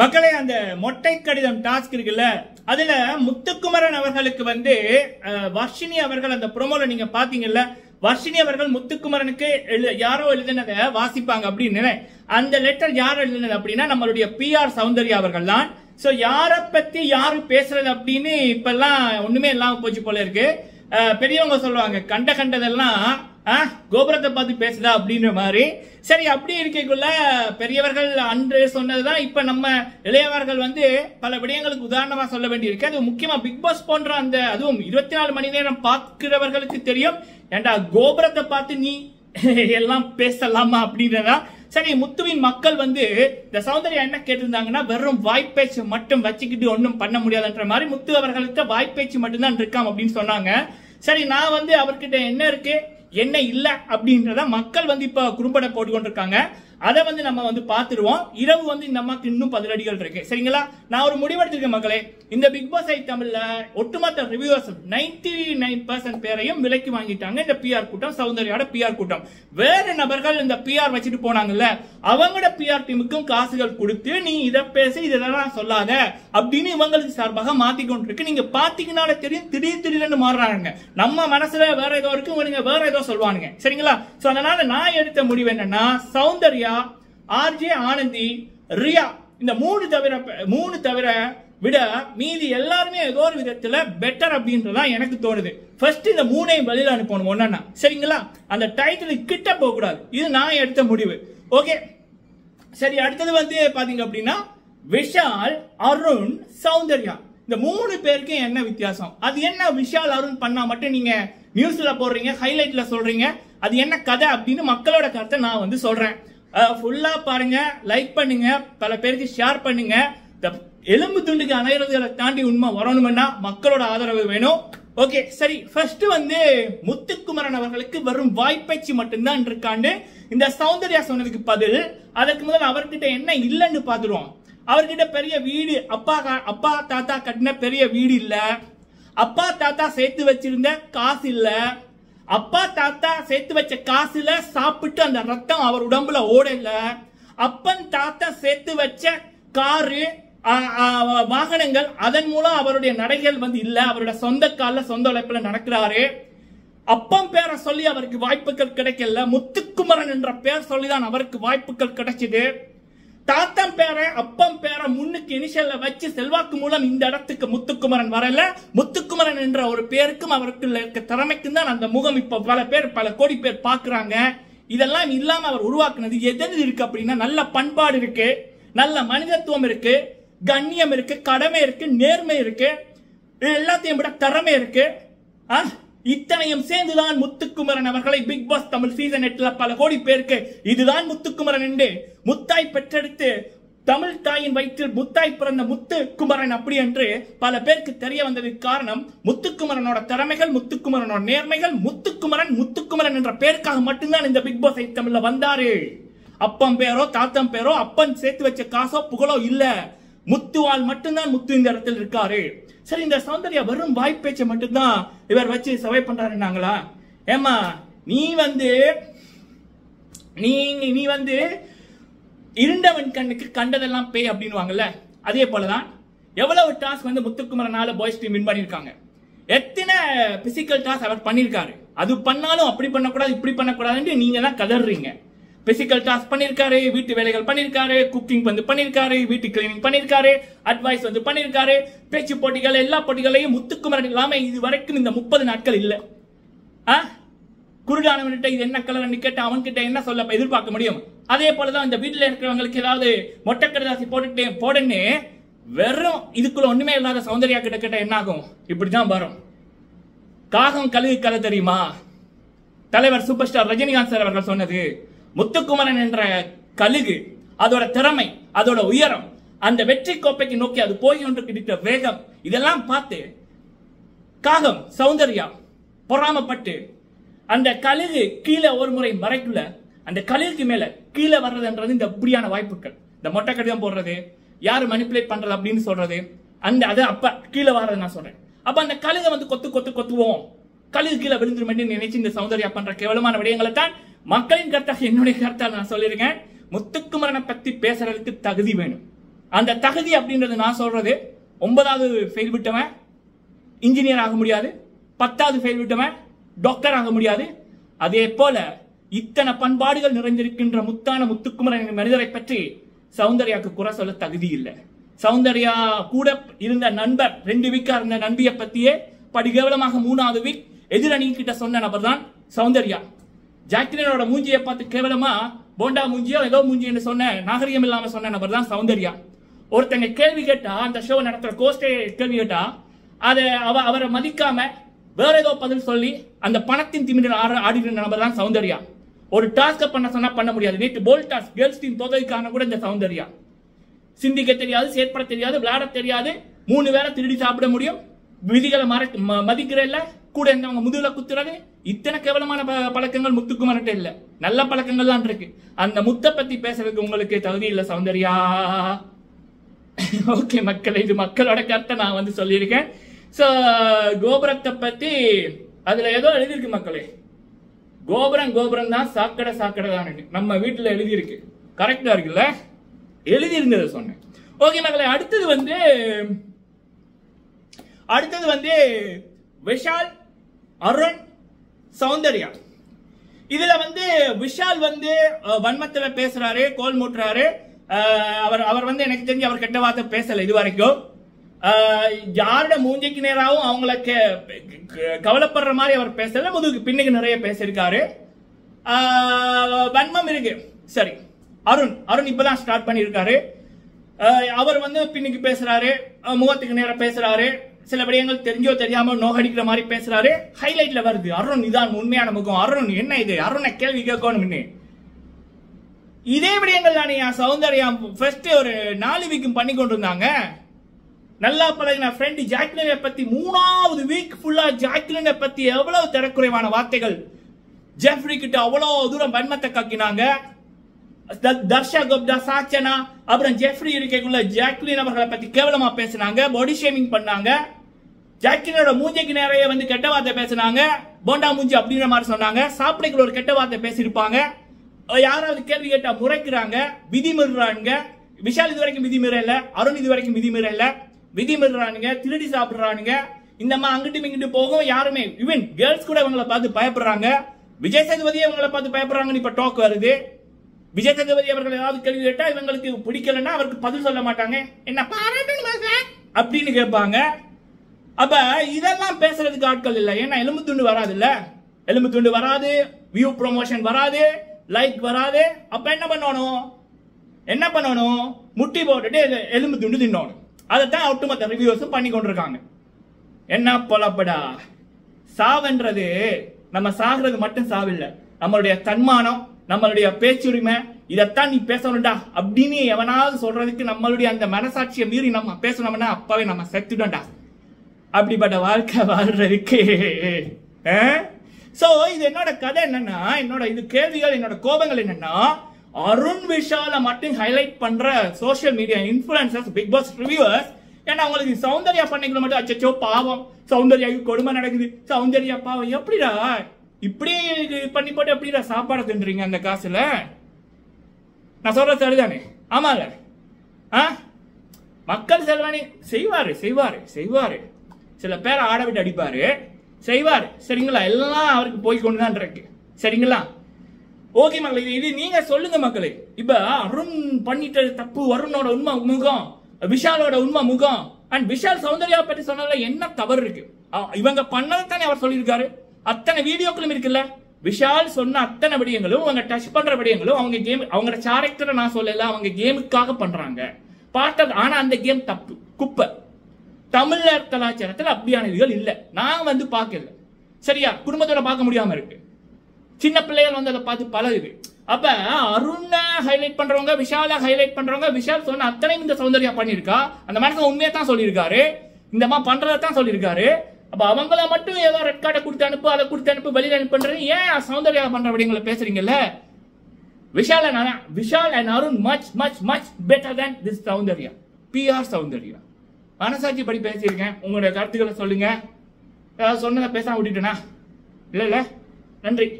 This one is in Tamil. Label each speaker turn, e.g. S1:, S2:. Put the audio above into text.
S1: மக்களே அந்த மொட்டை கடிதம் டாஸ்க் இருக்குல்ல அதுல முத்துக்குமரன் அவர்களுக்கு வந்து வர்ஷினி அவர்கள் அந்த ப்ரோமோல நீங்க பாத்தீங்கல்ல வர்ஷினி அவர்கள் முத்துக்குமரனுக்கு யாரோ எழுதினத வாசிப்பாங்க அப்படின்னு அந்த லெட்டர் யார் எழுதினது அப்படின்னா நம்மளுடைய பி ஆர் சௌந்தர்யா அவர்கள் தான் ஸோ யாரை பத்தி யாரு பேசுறது அப்படின்னு எல்லாம் ஒண்ணுமே இல்லாம போச்சு போல இருக்கு பெரியவங்க சொல்லுவாங்க கண்ட கண்டதெல்லாம் கோபுரத்தை பார்த்து பேசுதா அப்படின்ற மாதிரி சரி அப்படி இருக்கைக்குள்ள பெரியவர்கள் அன்று சொன்னதுதான் இப்ப நம்ம இளையவர்கள் வந்து பல விடயங்களுக்கு உதாரணமா சொல்ல வேண்டியிருக்கு அது முக்கியமா பிக் பாஸ் போன்ற அந்த அதுவும் இருபத்தி நாலு மணி நேரம் பார்க்கிறவர்களுக்கு தெரியும் ஏண்டா கோபுரத்தை பார்த்து நீ எல்லாம் பேசலாமா அப்படின்றதா சரி முத்துவின் மக்கள் வந்து இந்த சௌந்தர்யா என்ன கேட்டிருந்தாங்கன்னா வெறும் வாய்ப்பேச்சு மட்டும் வச்சுக்கிட்டு ஒன்றும் பண்ண முடியாதுன்ற மாதிரி முத்து அவர்களுக்கு வாய்ப்பேச்சு மட்டும்தான் இருக்காம் அப்படின்னு சொன்னாங்க சரி நான் வந்து அவர்கிட்ட என்ன இருக்கு என்ன இல்லை அப்படின்றத மக்கள் வந்து இப்போ குறும்பட போட்டுக்கொண்டிருக்காங்க அதை வந்து நம்ம வந்து பார்த்துருவோம் இரவு வந்து இந்த அம்மாக்கு இன்னும் பதிலடிகள் இருக்கு சரிங்களா நான் ஒரு முடிவெடுத்திருக்கேன் மக்களே இந்த பிக் பாஸ் ஐ தமிழ்ல ஒட்டுமொத்த ரிவ்யூவர்ஸ் நைன்டி நைன் பர்சன்ட் பேரையும் விலைக்கு வாங்கிட்டாங்க இந்த பிஆர் கூட்டம் சௌந்தர்யோட பிஆர் கூட்டம் வேறு நபர்கள் இந்த பிஆர் வச்சுட்டு போனாங்கல்ல அவங்களோட பிஆர் டீமுக்கும் காசுகள் கொடுத்து நீ இதை பேசி இதெல்லாம் சொல்லாத அப்படின்னு இவங்களுக்கு சார்பாக மாத்திக்கொண்டிருக்கு நீங்க பாத்தீங்கன்னால தெரியும் திடீர் திடீர்னு மாறுறாங்க நம்ம மனசுல வேற ஏதோ இருக்கும் வேற ஏதோ சொல்லுவானுங்க சரிங்களா சோ அதனால நான் எடுத்த முடிவு என்னன்னா சௌந்தர்யா சரண்யா ஆர்ஜே ஆனந்தி ரியா இந்த மூணு தவிர மூணு தவிர விட மீதி எல்லாருமே ஏதோ ஒரு விதத்துல பெட்டர் அப்படின்றதா எனக்கு தோணுது ஃபர்ஸ்ட் இந்த மூணையும் பதில் அனுப்பணும் ஒன்னா சரிங்களா அந்த டைட்டில் கிட்ட போக கூடாது இது நான் எடுத்த முடிவு ஓகே சரி அடுத்தது வந்து பாத்தீங்க அப்படின்னா விஷால் அருண் சௌந்தர்யா இந்த மூணு பேருக்கும் என்ன வித்தியாசம் அது என்ன விஷால் அருண் பண்ணா மட்டும் நீங்க நியூஸ்ல போடுறீங்க ஹைலைட்ல சொல்றீங்க அது என்ன கதை அப்படின்னு மக்களோட கருத்தை நான் வந்து சொல்றேன் ஃபுல்லா பாருங்க லைக் பண்ணுங்க பல பேருக்கு ஷேர் பண்ணுங்க இந்த எலும்பு துண்டுக்கு அணையிறதுகளை தாண்டி உண்மை வரணும்னா மக்களோட ஆதரவு வேணும் ஓகே சரி ஃபர்ஸ்ட் வந்து முத்துக்குமரன் அவர்களுக்கு வரும் வாய்ப்பேச்சு மட்டும்தான் இருக்காண்டு இந்த சௌந்தர்யா சொன்னதுக்கு பதில் அதற்கு முதல் அவர்கிட்ட என்ன இல்லைன்னு பார்த்துருவோம் அவர்கிட்ட பெரிய வீடு அப்பா அப்பா தாத்தா கட்டின பெரிய வீடு இல்லை அப்பா தாத்தா சேர்த்து வச்சிருந்த காசு இல்லை அப்பா தாத்தா சேர்த்து வச்ச காசுல சாப்பிட்டு அந்த ரத்தம் அவர் உடம்புல ஓடல அப்பன் தாத்தா சேர்த்து வச்ச காரு வாகனங்கள் அதன் மூலம் அவருடைய நடைகள் வந்து இல்ல அவருடைய சொந்த கால சொந்த உழைப்புல நடக்கிறாரு அப்பம் பேரை சொல்லி அவருக்கு வாய்ப்புகள் கிடைக்கல முத்துக்குமரன் என்ற பேர் சொல்லிதான் அவருக்கு வாய்ப்புகள் கிடைச்சது தாத்தம் பேர அப்பம் பேர முன்னுக்கு இனிஷியல்ல வச்சு செல்வாக்கு மூலம் இந்த இடத்துக்கு முத்துக்குமரன் வரல முத்துக்குமரன் என்ற ஒரு பேருக்கும் அவருக்குள்ள இருக்க திறமைக்கும் தான் அந்த முகம் இப்ப பல பேர் பல கோடி பேர் பாக்குறாங்க இதெல்லாம் இல்லாம அவர் உருவாக்குனது எது இருக்கு அப்படின்னா நல்ல பண்பாடு இருக்கு நல்ல மனிதத்துவம் இருக்கு கண்ணியம் இருக்கு கடமை இருக்கு நேர்மை இருக்கு எல்லாத்தையும் விட திறமை இருக்கு ஆ இத்தனையும் சேர்ந்துதான் முத்துக்குமரன் அவர்களை பிக் பாஸ் தமிழ் சீசன் எட்டுல பல கோடி பேருக்கு இதுதான் முத்துக்குமரன் என்று முத்தாய் பெற்றெடுத்து தமிழ் தாயின் வயிற்றில் முத்தாய் பிறந்த முத்துக்குமரன் அப்படி என்று பல பேருக்கு தெரிய வந்ததுக்கு காரணம் முத்துக்குமரனோட திறமைகள் முத்துக்குமரனோட நேர்மைகள் முத்துக்குமரன் முத்துக்குமரன் என்ற பேருக்காக மட்டும்தான் இந்த பிக் பாஸ் தமிழ்ல வந்தாரு அப்பம் பேரோ தாத்தம் பேரோ அப்பன் சேர்த்து வச்ச காசோ புகழோ இல்லை முத்துவால் மட்டும்தான் முத்து இந்த இடத்துல இருக்காரு சரி இந்த சௌந்தர்யா வரும் வாய்ப்பேச்சை மட்டும்தான் இவர் வச்சு சவை பண்றாருன்னாங்களா ஏமா நீ வந்து நீ நீ வந்து இருண்டவன் கண்ணுக்கு கண்டதெல்லாம் பேய் அப்படின்வாங்கல்ல அதே போலதான் எவ்வளவு டாஸ்க் வந்து முத்துக்குமரனால பாய்ஸ் டீம் வின் பண்ணியிருக்காங்க எத்தனை பிசிக்கல் டாஸ்க் அவர் பண்ணியிருக்காரு அது பண்ணாலும் அப்படி பண்ணக்கூடாது இப்படி பண்ணக்கூடாதுன்னு நீங்க தான் கதறீங்க பிசிக்கல் டாஸ்க் பண்ணியிருக்காரு வீட்டு வேலைகள் பண்ணியிருக்காரு குக்கிங் வந்து பண்ணியிருக்காரு வீட்டு கிளீனிங் பண்ணியிருக்காரு அட்வைஸ் வந்து பண்ணியிருக்காரு பேச்சு போட்டிகள் எல்லா போட்டிகளையும் முத்துக்குமரன் இல்லாமல் இது வரைக்கும் இந்த முப்பது நாட்கள் இல்லை ஆ குருடானவன்கிட்ட இது என்ன கலர் கேட்டு அவன்கிட்ட என்ன சொல்ல எதிர்பார்க்க முடியும் அதே போலதான் இந்த வீட்டில் இருக்கிறவங்களுக்கு ஏதாவது மொட்டை கடலாசி போட்டுட்டு போடன்னு வெறும் இதுக்குள்ள ஒண்ணுமே இல்லாத சௌந்தர்யா கிட்ட கிட்ட என்ன ஆகும் இப்படிதான் வரும் காகம் கழுகு கலை தெரியுமா தலைவர் சூப்பர் ஸ்டார் ரஜினிகாந்த் சார் அவர்கள் சொன்னது முத்துக்குமரன் என்ற கழுகு அதோட திறமை அதோட உயரம் அந்த வெற்றி கோப்பைக்கு நோக்கி அது போய் ஒன்று கிடைத்த வேகம் இதெல்லாம் பார்த்து காகம் சௌந்தர்யா பொறாமப்பட்டு அந்த கழுகு கீழே ஒரு முறை மறைக்குள்ள அந்த கழுகுக்கு மேல கீழே வர்றதுன்றது இந்த அப்படியான வாய்ப்புகள் இந்த மொட்டை கடிதம் போடுறது யாரு மணிப்புலேட் பண்றது அப்படின்னு சொல்றது அந்த அது அப்ப கீழே வர்றது நான் சொல்றேன் அப்ப அந்த கழுகை வந்து கொத்து கொத்து கொத்துவோம் கழுகு கீழே விழுந்துருமே நினைச்சு இந்த சௌந்தர்யா பண்ற கேவலமான விடயங்களை தான் மக்களின் கருத்தாக என்னுடைய கருத்தாக நான் சொல்லியிருக்கேன் முத்துக்குமரனை பற்றி பேசுறதுக்கு தகுதி வேணும் அந்த தகுதி அப்படின்றது நான் சொல்றது ஒன்பதாவது ஃபெயில் விட்டவன் இன்ஜினியர் ஆக முடியாது பத்தாவது ஃபெயில் விட்டவன் டாக்டர் ஆக முடியாது அதே போல இத்தனை பண்பாடுகள் நிறைந்திருக்கின்ற முத்தான முத்துக்குமரன் மனிதரை பற்றி சௌந்தர்யாவுக்கு குறை சொல்ல தகுதி இல்லை சௌந்தர்யா கூட இருந்த நண்பர் ரெண்டு வீக்கா இருந்த நண்பியை பத்தியே படுகேவலமாக மூணாவது வீக் கிட்ட சொன்ன நபர் தான் சௌந்தர்யா ஜாக்லினோட மூஞ்சியை பார்த்து கேவலமா போண்டா மூஞ்சியோ ஏதோ மூஞ்சின்னு சொன்னேன் நாகரிகம் இல்லாம சொன்ன நபர் தான் சௌந்தர்யா ஒருத்தங்க கேள்வி கேட்டா அந்த ஷோ நடத்துற கோஸ்டே கேள்வி கேட்டா அதை அவ அவரை மதிக்காம வேற ஏதோ பதில் சொல்லி அந்த பணத்தின் திமிடல் ஆட ஆடின நபர் தான் சௌந்தர்யா ஒரு டாஸ்க்கை பண்ண சொன்னா பண்ண முடியாது நேற்று போல் டாஸ்க் கேர்ள்ஸ் டீம் தோதலுக்கான கூட இந்த சௌந்தர்யா சிந்திக்க தெரியாது செயற்பட தெரியாது விளையாட தெரியாது மூணு வேளை திருடி சாப்பிட முடியும் விதிகளை மற மதிக்கிற கூட இருந்தவங்க முதுகில் குத்துறது இத்தனை கேவலமான பழக்கங்கள் முத்துக்குமர்கிட்ட இல்லை நல்ல பழக்கங்கள் தான் இருக்கு அந்த முத்த பத்தி பேசுறதுக்கு உங்களுக்கு தகுதி இல்ல சௌந்தர்யா ஓகே மக்கள் இது மக்களோட கருத்தை நான் வந்து சொல்லியிருக்கேன் சோ கோபுரத்தை பத்தி அதுல ஏதோ எழுதியிருக்கு மக்களே கோபுரம் கோபுரம் தான் சாக்கடை சாக்கடை தான் நம்ம வீட்டில் எழுதியிருக்கு கரெக்டா இருக்குல்ல இருந்தது சொன்னேன் ஓகே மக்களே அடுத்தது வந்து அடுத்தது வந்து விஷால் அருண் சௌந்தர்யா இதுல வந்து விஷால் வந்து வன்மத்துல பேசுறாரு கோல் மூட்டுறாரு அவர் அவர் வந்து எனக்கு தெரிஞ்சு அவர் கெட்ட வார்த்தை பேசல இது வரைக்கும் யாரோட மூஞ்சிக்கு நேராகவும் அவங்கள கவலைப்படுற மாதிரி அவர் பேசல முதுகு பின்னுக்கு நிறைய பேசியிருக்காரு வன்மம் இருக்கு சரி அருண் அருண் இப்பதான் ஸ்டார்ட் பண்ணியிருக்காரு அவர் வந்து பின்னுக்கு பேசுறாரு முகத்துக்கு நேரம் பேசுறாரு சில விடயங்கள் தெரிஞ்சோ தெரியாம நோகடிக்கிற மாதிரி பேசுறாரு ஹைலைட்ல வருது அருண் இதான் உண்மையான முகம் அருண் என்ன இது அருணை கேள்வி கேட்கணும் இதே விடயங்கள் தானே சௌந்தர்யா ஃபர்ஸ்ட் ஒரு நாலு வீக்கும் பண்ணி கொண்டிருந்தாங்க நல்லா பழகின ஃப்ரெண்டு ஜாக்லினை பத்தி மூணாவது வீக் ஃபுல்லா ஜாக்லினை பத்தி எவ்வளவு தரக்குறைவான வார்த்தைகள் ஜெஃப்ரி கிட்ட அவ்வளவு தூரம் வன்மத்தை காக்கினாங்க தர்ஷா குப்தா சாச்சனா அப்புறம் ஜெஃப்ரி இருக்கைக்குள்ள ஜாக்லின் அவர்களை பத்தி கேவலமா பேசினாங்க பாடி ஷேமிங் பண்ணாங்க ஜாக்லினோட மூஞ்சைக்கு நிறைய வந்து கெட்ட வார்த்தை பேசினாங்க போண்டா மூஞ்சி அப்படிங்கிற மாதிரி சொன்னாங்க சாப்பிடைக்குள்ள ஒரு கெட்ட வார்த்தை பேசியிருப்பாங்க யாராவது கேள்வி கேட்டா முறைக்கிறாங்க விதி மீறுறாங்க விஷால் இது வரைக்கும் விதி மீறல அருண் இது வரைக்கும் விதி மீறல விதி மீறுறானுங்க திருடி சாப்பிடுறானுங்க இந்த மாதிரி அங்கிட்டும் இங்கிட்டு போகும் யாருமே ஈவன் கேர்ள்ஸ் கூட இவங்களை பார்த்து பயப்படுறாங்க விஜய் சேதுபதியை இவங்களை பார்த்து பயப்படுறாங்கன்னு இப்ப டாக் வருது விஜய் சங்கபதி அவர்கள் ஏதாவது கேள்வி கேட்டா இவங்களுக்கு பிடிக்கலன்னா அவருக்கு பதில் சொல்ல மாட்டாங்க என்ன பாராட்டணுமா அப்படின்னு கேட்பாங்க அப்ப இதெல்லாம் பேசுறதுக்கு ஆட்கள் இல்லை ஏன்னா எலும்பு துண்டு வராது இல்ல எலும்பு துண்டு வராது வியூ ப்ரொமோஷன் வராது லைக் வராது அப்ப என்ன பண்ணணும் என்ன பண்ணணும் முட்டி போட்டுட்டு எலும்பு துண்டு தின்னணும் அதைத்தான் ஒட்டுமொத்த ரிவ்யூஸும் பண்ணி கொண்டிருக்காங்க என்ன பொலப்படா சாவுன்றது நம்ம சாகிறது மட்டும் சாவில்லை நம்மளுடைய தன்மானம் நம்மளுடைய பேச்சுரிமை இதைத்தான் நீ பேசணும்டா அப்படின்னு எவனாவது சொல்றதுக்கு நம்மளுடைய அந்த மனசாட்சியை மீறி நம்ம பேசணும்னா அப்பாவே நம்ம செத்துட்டோம்டா அப்படிப்பட்ட வாழ்க்கை வாழ்றதுக்கு ஸோ இது என்னோட கதை என்னன்னா என்னோட இது கேள்விகள் என்னோட கோபங்கள் என்னன்னா அருண் விஷால மட்டும் ஹைலைட் பண்ற social media influencers Bigg Boss reviewers ஏன்னா அவங்களுக்கு சௌந்தர்யா பண்ணிக்கணும் மட்டும் அச்சோ பாவம் சௌந்தர்யாவுக்கு கொடுமை நடக்குது சௌந்தர்யா பாவம் எப்படிடா இப்படியே பண்ணி போட்டு எப்படி சாப்பாடை தின்றீங்க அந்த காசுல நான் சொல்றது சரிதானே ஆமால ஆ மக்கள் செல்வாணி செய்வார் செய்வார் செய்வார் சில பேரை ஆட விட்டு அடிப்பார் செய்வார் சரிங்களா எல்லாம் அவருக்கு போய் கொண்டு இருக்கு சரிங்களா ஓகே மக்களே இது நீங்க சொல்லுங்க மக்களே இப்ப அருண் பண்ணிட்ட தப்பு வருணோட உண்மை முகம் விஷாலோட உண்மை முகம் அண்ட் விஷால் சௌந்தர்யா பற்றி சொன்னதுல என்ன தவறு இருக்கு இவங்க பண்ணதை தானே அவர் சொல்லியிருக்காரு அத்தனை வீடியோக்களும் இருக்குல்ல விஷால் சொன்ன அத்தனை விடயங்களும் அவங்க டச் பண்ற விடயங்களும் அவங்க கேம் அவங்களோட கேரக்டரை நான் சொல்லல அவங்க கேமுக்காக பண்றாங்க பார்த்தது ஆனா அந்த கேம் தப்பு குப்பை தமிழர் கலாச்சாரத்தில் அப்படியான இதுகள் இல்லை நான் வந்து பார்க்கல சரியா குடும்பத்தோட பார்க்க முடியாம இருக்கு சின்ன பிள்ளைகள் வந்து அதை பார்த்து பழகுது அப்ப அருணை ஹைலைட் பண்றவங்க விஷால ஹைலைட் பண்றவங்க விஷால் சொன்ன அத்தனையும் இந்த சௌந்தர்யா பண்ணியிருக்கா அந்த மனசு உண்மையை தான் சொல்லியிருக்காரு இந்த மாதிரி பண்றதை தான் சொல்லியிருக்காரு அப்போ அவங்கள மட்டும் ஏதோ ரெட் கார்டை கொடுத்து அனுப்பு அதை கொடுத்து அனுப்பு வெளியில் அனுப்புன்றது ஏன் சௌந்தர்யா பண்ணுற அப்படிங்களை பேசுறீங்கல்ல Vishal and Vishal and Arun much much much better than this Soundarya PR Soundarya மனசாட்சி படி பேசியிருக்கேன் உங்களுடைய கருத்துக்களை சொல்லுங்க ஏதாவது சொன்னதை பேசாம விட்டுட்டேனா இல்லை இல்லை நன்றி